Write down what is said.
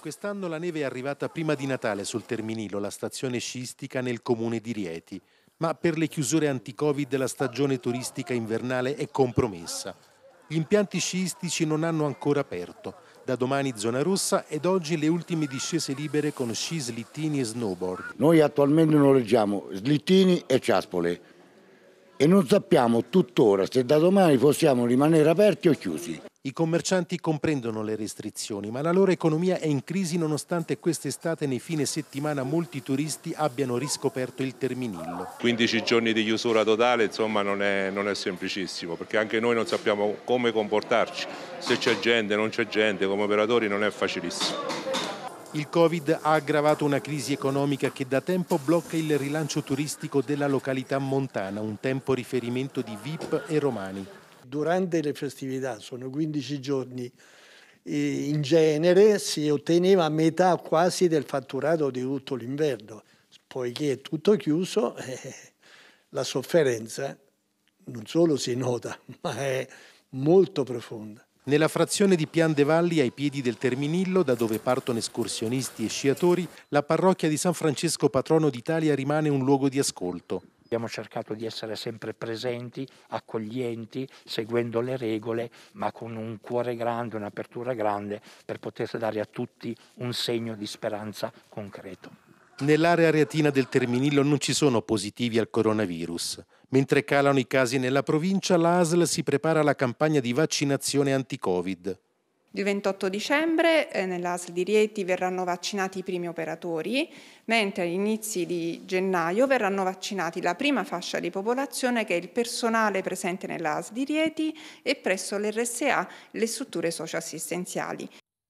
Quest'anno la neve è arrivata prima di Natale sul Terminilo, la stazione sciistica nel comune di Rieti, ma per le chiusure anti-Covid la stagione turistica invernale è compromessa. Gli impianti sciistici non hanno ancora aperto. Da domani zona rossa ed oggi le ultime discese libere con sci, slittini e snowboard. Noi attualmente noleggiamo slittini e ciaspole e non sappiamo tuttora se da domani possiamo rimanere aperti o chiusi. I commercianti comprendono le restrizioni, ma la loro economia è in crisi nonostante quest'estate nei fine settimana molti turisti abbiano riscoperto il terminillo. 15 giorni di chiusura totale insomma non è, non è semplicissimo perché anche noi non sappiamo come comportarci, se c'è gente, non c'è gente, come operatori non è facilissimo. Il Covid ha aggravato una crisi economica che da tempo blocca il rilancio turistico della località montana, un tempo riferimento di VIP e Romani. Durante le festività, sono 15 giorni, in genere si otteneva metà quasi del fatturato di tutto l'inverno. Poiché è tutto chiuso, eh, la sofferenza non solo si nota, ma è molto profonda. Nella frazione di Pian de Valli, ai piedi del Terminillo, da dove partono escursionisti e sciatori, la parrocchia di San Francesco Patrono d'Italia rimane un luogo di ascolto. Abbiamo cercato di essere sempre presenti, accoglienti, seguendo le regole, ma con un cuore grande, un'apertura grande per poter dare a tutti un segno di speranza concreto. Nell'area areatina del Terminillo non ci sono positivi al coronavirus. Mentre calano i casi nella provincia, l'ASL si prepara alla campagna di vaccinazione anti-Covid. Il 28 dicembre eh, nell'ASL di Rieti verranno vaccinati i primi operatori, mentre agli inizi di gennaio verranno vaccinati la prima fascia di popolazione che è il personale presente nell'ASL di Rieti e presso l'RSA le strutture socioassistenziali.